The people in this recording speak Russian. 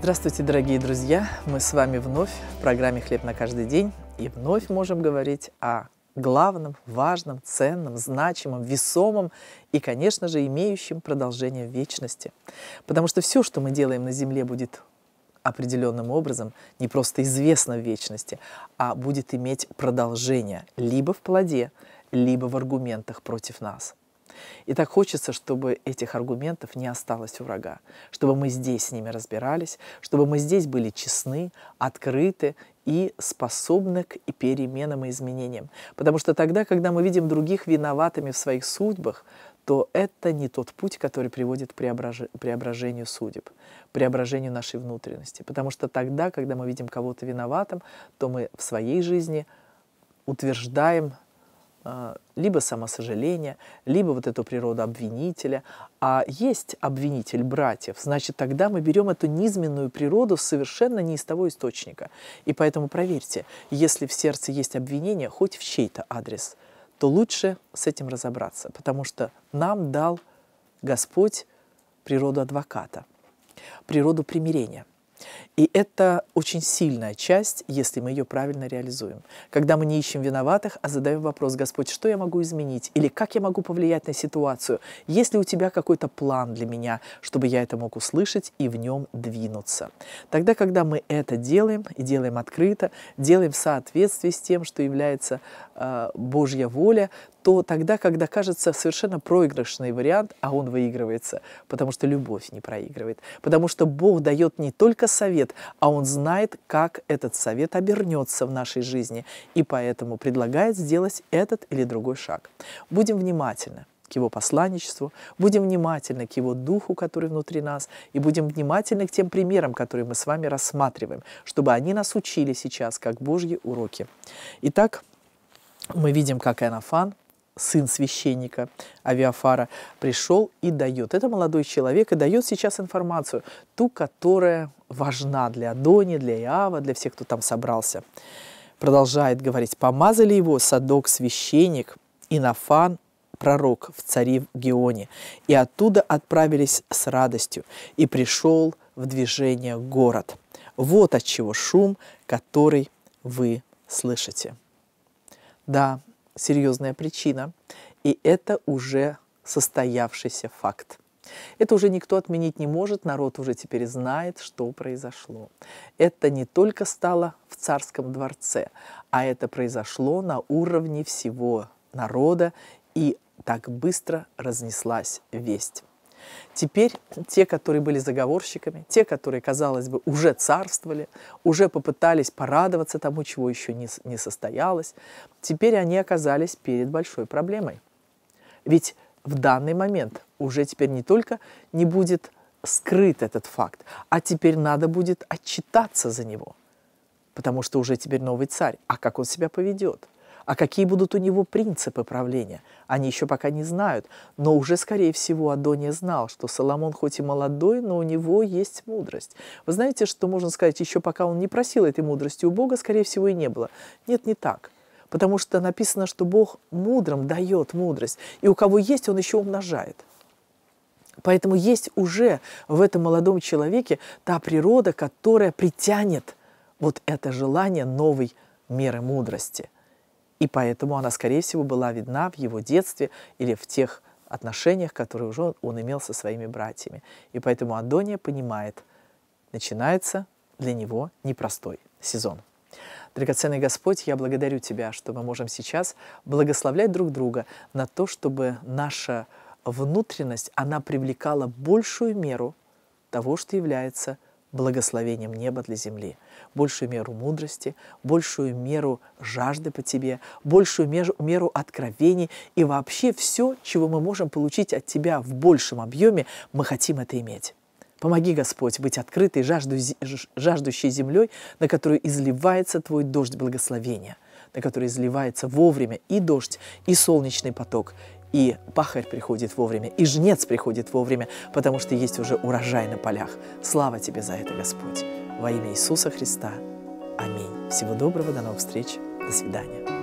Здравствуйте, дорогие друзья! Мы с вами вновь в программе «Хлеб на каждый день» и вновь можем говорить о главном, важном, ценном, значимом, весомом и, конечно же, имеющем продолжение в вечности. Потому что все, что мы делаем на Земле, будет определенным образом не просто известно в вечности, а будет иметь продолжение либо в плоде, либо в аргументах против нас. И так хочется, чтобы этих аргументов не осталось у врага, чтобы мы здесь с ними разбирались, чтобы мы здесь были честны, открыты и способны к переменам и изменениям. Потому что тогда, когда мы видим других виноватыми в своих судьбах, то это не тот путь, который приводит к преображению судеб, преображению нашей внутренности. Потому что тогда, когда мы видим кого-то виноватым, то мы в своей жизни утверждаем а, либо самосожаление, либо вот эту природу обвинителя. А есть обвинитель братьев, значит, тогда мы берем эту низменную природу совершенно не из того источника. И поэтому проверьте, если в сердце есть обвинение, хоть в чей-то адрес, то лучше с этим разобраться, потому что нам дал Господь природу адвоката, природу примирения – и это очень сильная часть, если мы ее правильно реализуем. Когда мы не ищем виноватых, а задаем вопрос, Господь, что я могу изменить? Или как я могу повлиять на ситуацию? Есть ли у тебя какой-то план для меня, чтобы я это мог услышать и в нем двинуться? Тогда, когда мы это делаем, и делаем открыто, делаем в соответствии с тем, что является э, Божья воля, то тогда, когда кажется совершенно проигрышный вариант, а он выигрывается, потому что любовь не проигрывает, потому что Бог дает не только совет, а Он знает, как этот совет обернется в нашей жизни, и поэтому предлагает сделать этот или другой шаг. Будем внимательны к его посланничеству, будем внимательны к его духу, который внутри нас, и будем внимательны к тем примерам, которые мы с вами рассматриваем, чтобы они нас учили сейчас, как Божьи уроки. Итак, мы видим, как Иоаннафан – сын священника Авиафара, пришел и дает. Это молодой человек и дает сейчас информацию, ту, которая важна для Адони, для Иава, для всех, кто там собрался. Продолжает говорить, помазали его Садок священник, Инафан пророк в царе Геоне, и оттуда отправились с радостью, и пришел в движение город. Вот от чего шум, который вы слышите. Да, серьезная причина, и это уже состоявшийся факт. Это уже никто отменить не может, народ уже теперь знает, что произошло. Это не только стало в царском дворце, а это произошло на уровне всего народа, и так быстро разнеслась весть. Теперь те, которые были заговорщиками, те, которые, казалось бы, уже царствовали, уже попытались порадоваться тому, чего еще не, не состоялось, теперь они оказались перед большой проблемой. Ведь в данный момент уже теперь не только не будет скрыт этот факт, а теперь надо будет отчитаться за него, потому что уже теперь новый царь, а как он себя поведет – а какие будут у него принципы правления? Они еще пока не знают. Но уже, скорее всего, Адония знал, что Соломон хоть и молодой, но у него есть мудрость. Вы знаете, что можно сказать, еще пока он не просил этой мудрости у Бога, скорее всего, и не было. Нет, не так. Потому что написано, что Бог мудрым дает мудрость. И у кого есть, он еще умножает. Поэтому есть уже в этом молодом человеке та природа, которая притянет вот это желание новой меры мудрости – и поэтому она, скорее всего, была видна в его детстве или в тех отношениях, которые уже он, имел со своими братьями. И поэтому Адония понимает, начинается для него непростой сезон. Драгоценный Господь, я благодарю Тебя, что мы можем сейчас благословлять друг друга на то, чтобы наша внутренность, она привлекала большую меру того, что является благословением неба для земли, большую меру мудрости, большую меру жажды по тебе, большую меру откровений и вообще все, чего мы можем получить от тебя в большем объеме, мы хотим это иметь. Помоги, Господь, быть открытой, жажду, жаждущей землей, на которую изливается Твой дождь благословения, на которую изливается вовремя и дождь, и солнечный поток, и пахарь приходит вовремя, и жнец приходит вовремя, потому что есть уже урожай на полях. Слава тебе за это, Господь! Во имя Иисуса Христа. Аминь. Всего доброго, до новых встреч, до свидания.